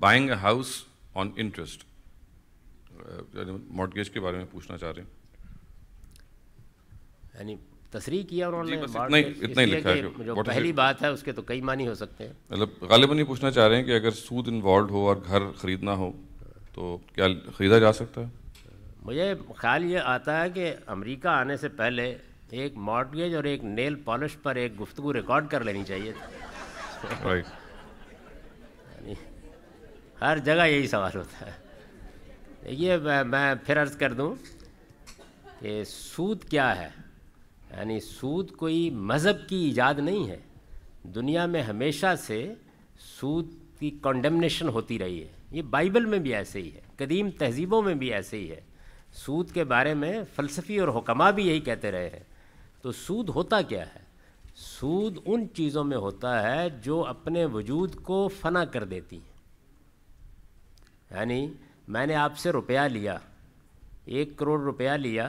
buying a house on interest mortgage के बारे में पूछना चाह रहे हैं यानी तस्री किया उन्होंने इतना ही इतना ही लिखा है जो पहली बात है उसके तो कई मानी हो सकते हैं मतलब गालिबन ये पूछना चाह रहे हैं कि अगर सूद इन्वॉल्व हो और घर ख़रीदना हो तो क्या ख़रीदा जा सकता है मुझे ख्याल ये आता है कि अमेरिका आने से पहले एक मॉडगेज और एक नेल पॉलिश पर एक गुफ्तु रिकॉर्ड कर लेनी चाहिए राइट हर जगह यही सवाल होता है देखिए मैं, मैं फिर अर्ज़ कर दूं कि सूद क्या है यानी सूद कोई मज़हब की ईजाद नहीं है दुनिया में हमेशा से सूद की कंडेमनेशन होती रही है ये बाइबल में भी ऐसे ही है कदीम तहजीबों में भी ऐसे ही है सूद के बारे में फ़लसफ़ी और हुकमा भी यही कहते रहे हैं तो सूद होता क्या है सूद उन चीज़ों में होता है जो अपने वजूद को फना कर देती हैं यानी मैंने आपसे रुपया लिया एक करोड़ रुपया लिया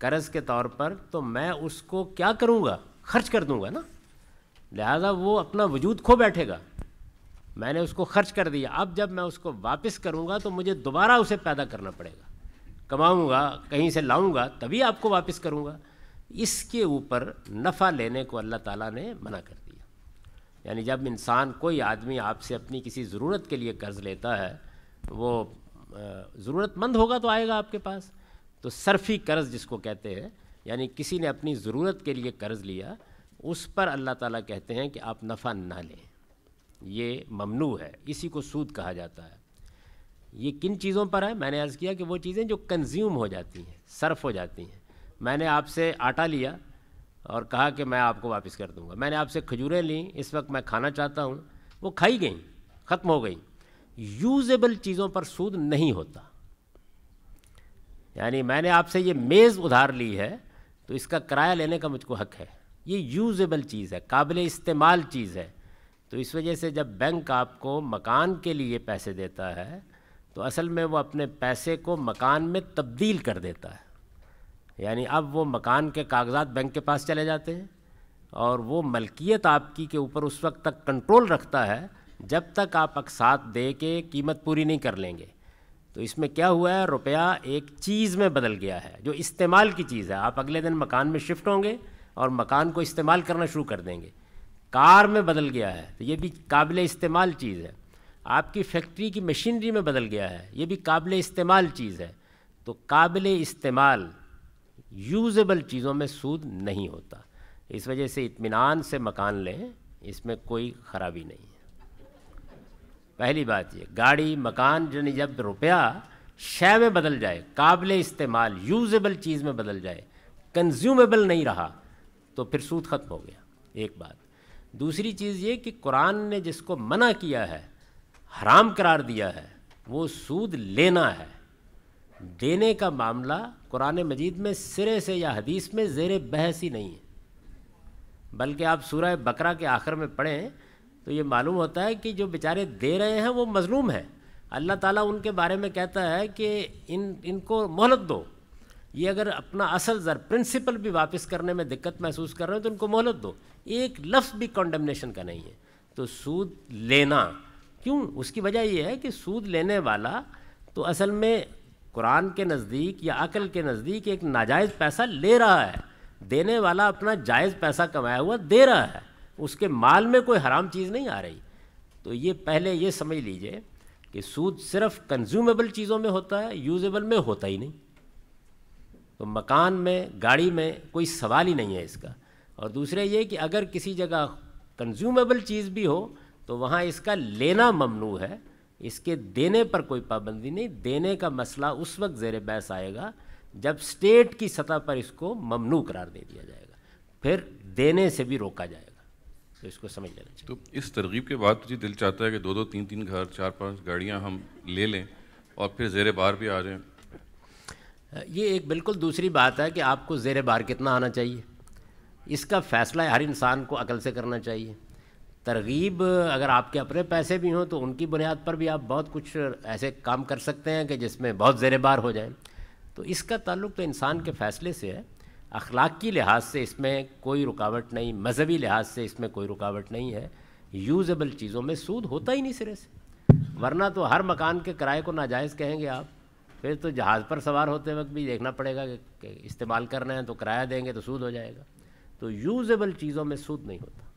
कर्ज के तौर पर तो मैं उसको क्या करूँगा खर्च कर दूँगा ना लिहाजा वो अपना वजूद खो बैठेगा मैंने उसको खर्च कर दिया अब जब मैं उसको वापस करूँगा तो मुझे दोबारा उसे पैदा करना पड़ेगा कमाऊँगा कहीं से लाऊँगा तभी आपको वापस करूँगा इसके ऊपर नफ़ा लेने को अल्लाह ताला ने मना कर दिया यानी जब इंसान कोई आदमी आपसे अपनी किसी ज़रूरत के लिए कर्ज़ लेता है वो ज़रूरतमंद होगा तो आएगा आपके पास तो सरफी कर्ज़ जिसको कहते हैं यानी किसी ने अपनी ज़रूरत के लिए कर्ज़ लिया उस पर अल्लाह ताला कहते हैं कि आप नफ़ा ना लें ये ममनू है इसी को सूद कहा जाता है ये किन चीज़ों पर है मैंने अर्ज़ किया कि वो चीज़ें जो कंज्यूम हो जाती हैं सर्फ हो जाती हैं मैंने आपसे आटा लिया और कहा कि मैं आपको वापस कर दूंगा मैंने आपसे खजूरें ली इस वक्त मैं खाना चाहता हूँ वो खाई गई ख़त्म हो गई यूजेबल चीज़ों पर सूद नहीं होता यानी मैंने आपसे ये मेज़ उधार ली है तो इसका किराया लेने का मुझको हक है ये यूजेबल चीज़ है काबिल इस्तेमाल चीज़ है तो इस वजह से जब बैंक आपको मकान के लिए पैसे देता है तो असल में वो अपने पैसे को मकान में तब्दील कर देता है यानी अब वो मकान के कागजात बैंक के पास चले जाते हैं और वो मलकियत आपकी के ऊपर उस वक्त तक कंट्रोल रखता है जब तक आप अकसात दे के कीमत पूरी नहीं कर लेंगे तो इसमें क्या हुआ है रुपया एक चीज़ में बदल गया है जो इस्तेमाल की चीज़ है आप अगले दिन मकान में शिफ्ट होंगे और मकान को इस्तेमाल करना शुरू कर देंगे कार में बदल गया है तो ये भी काबिल इस्तेमाल चीज़ है आपकी फैक्ट्री की मशीनरी में बदल गया है ये भी काबिल इस्तेमाल चीज़ है तो काबिल इस्तेमाल यूज़ेबल चीज़ों में सूद नहीं होता इस वजह से इतमान से मकान लें इसमें कोई ख़राबी नहीं पहली बात ये गाड़ी मकान यानी जब रुपया शय में बदल जाए काबिल इस्तेमाल यूजेबल चीज़ में बदल जाए कंज्यूमेबल नहीं रहा तो फिर सूद ख़त्म हो गया एक बात दूसरी चीज़ ये कि कुरान ने जिसको मना किया है हराम करार दिया है वो सूद लेना है देने का मामला कुरान मजीद में सिरे से या हदीस में जेर बहस ही नहीं है बल्कि आप सूरह बकरा के आखिर में पढ़ें तो ये मालूम होता है कि जो बेचारे दे रहे हैं वो मजलूम हैं अल्लाह ताला उनके बारे में कहता है कि इन इनको मोहलत दो ये अगर अपना असल ज़र प्रिंसिपल भी वापस करने में दिक्कत महसूस कर रहे हैं तो उनको मोहलत दो एक लफ्ज़ भी कॉन्डमनेशन का नहीं है तो सूद लेना क्यों उसकी वजह यह है कि सूद लेने वाला तो असल में कुरान के नज़दीक या अकल के नज़दीक एक नाजायज़ पैसा ले रहा है देने वाला अपना जायज़ पैसा कमाया हुआ दे रहा है उसके माल में कोई हराम चीज़ नहीं आ रही तो ये पहले ये समझ लीजिए कि सूद सिर्फ कंज्यूमेबल चीज़ों में होता है यूजेबल में होता ही नहीं तो मकान में गाड़ी में कोई सवाल ही नहीं है इसका और दूसरे ये कि अगर किसी जगह कंज्यूमेबल चीज़ भी हो तो वहाँ इसका लेना ममनू है इसके देने पर कोई पाबंदी नहीं देने का मसला उस वक्त जेर बहस आएगा जब स्टेट की सतह पर इसको ममनू करार दे दिया जाएगा फिर देने से भी रोका जाएगा तो इसको समझ लेना चाहिए तो इस तरगीब के बाद जी दिल चाहता है कि दो दो तीन तीन घर चार पाँच गाड़ियाँ हम ले लें और फिर जेर बार भी आ जाएँ ये एक बिल्कुल दूसरी बात है कि आपको जेर बार कितना आना चाहिए इसका फ़ैसला हर इंसान को अकल से करना चाहिए तरगीब अगर आपके अपने पैसे भी हों तो उनकी बुनियाद पर भी आप बहुत कुछ ऐसे काम कर सकते हैं कि जिसमें बहुत जेर बार हो जाए तो इसका ताल्लुक तो इंसान के फ़ैसले से है अखलाक़ी लिहाज से इसमें कोई रुकावट नहीं मजहबी लिहाज से इसमें कोई रुकावट नहीं है यूज़ेबल चीज़ों में सूद होता ही नहीं सिरे से वरना तो हर मकान के किराए को नाजायज़ कहेंगे आप फिर तो जहाज़ पर सवार होते वक्त भी देखना पड़ेगा कि इस्तेमाल कर रहे हैं तो किराया देंगे तो सूद हो जाएगा तो यूज़ेबल चीज़ों में सूद नहीं होता